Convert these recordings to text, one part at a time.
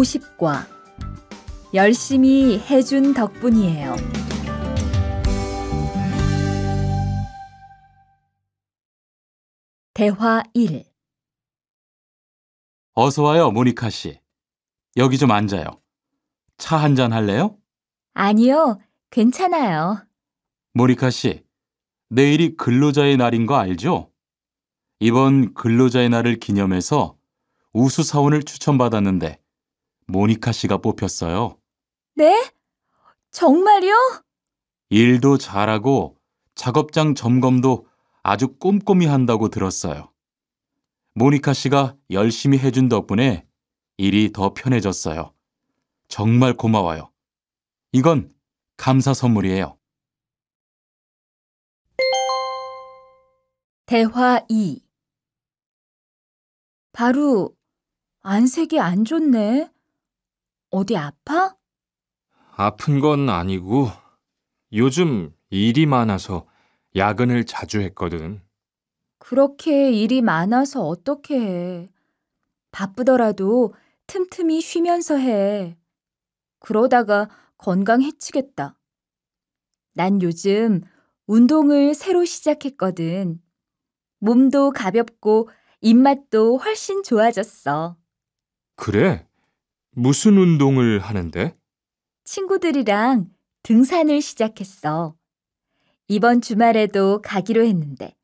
50과 열심히 해준 덕분이에요. 대화 1 어서 와요, 모니카 씨. 여기 좀 앉아요. 차 한잔 할래요? 아니요, 괜찮아요. 모니카 씨, 내일이 근로자의 날인 거 알죠? 이번 근로자의 날을 기념해서 우수사원을 추천받았는데 모니카 씨가 뽑혔어요. 네? 정말요? 일도 잘하고 작업장 점검도 아주 꼼꼼히 한다고 들었어요. 모니카 씨가 열심히 해준 덕분에 일이 더 편해졌어요. 정말 고마워요. 이건 감사 선물이에요. 대화 2 바로 안색이 안 좋네. 어디 아파? 아픈 건 아니고 요즘 일이 많아서 야근을 자주 했거든. 그렇게 일이 많아서 어떻게 해. 바쁘더라도 틈틈이 쉬면서 해. 그러다가 건강 해치겠다. 난 요즘 운동을 새로 시작했거든. 몸도 가볍고 입맛도 훨씬 좋아졌어. 그래? 무슨 운동을 하는데? 친구들이랑 등산을 시작했어. 이번 주말에도 가기로 했는데,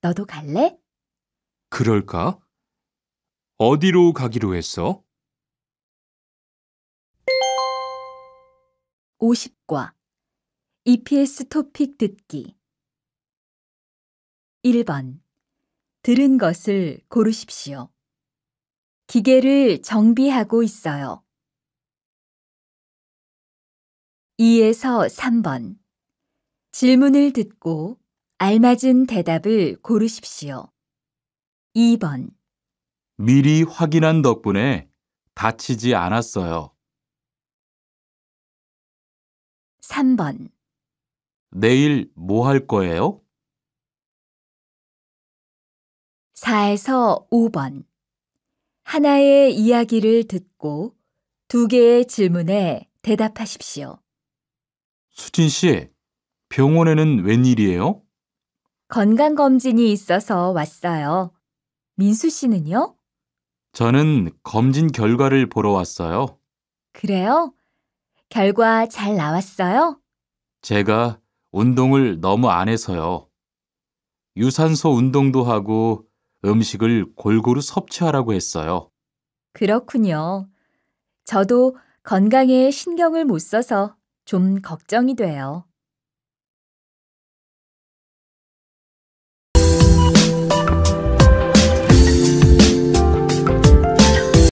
너도 갈래? 그럴까? 어디로 가기로 했어? 50과 EPS 토픽 듣기 1번 들은 것을 고르십시오. 기계를 정비하고 있어요. 2에서 3번 질문을 듣고 알맞은 대답을 고르십시오. 2번 미리 확인한 덕분에 다치지 않았어요. 3번 내일 뭐 할 거예요? 4에서 5번 하나의 이야기를 듣고 두 개의 질문에 대답하십시오. 수진 씨, 병원에는 웬일이에요? 건강검진이 있어서 왔어요. 민수 씨는요? 저는 검진 결과를 보러 왔어요. 그래요? 결과 잘 나왔어요? 제가 운동을 너무 안 해서요. 유산소 운동도 하고 음식을 골고루 섭취하라고 했어요. 그렇군요. 저도 건강에 신경을 못 써서 좀 걱정이 돼요.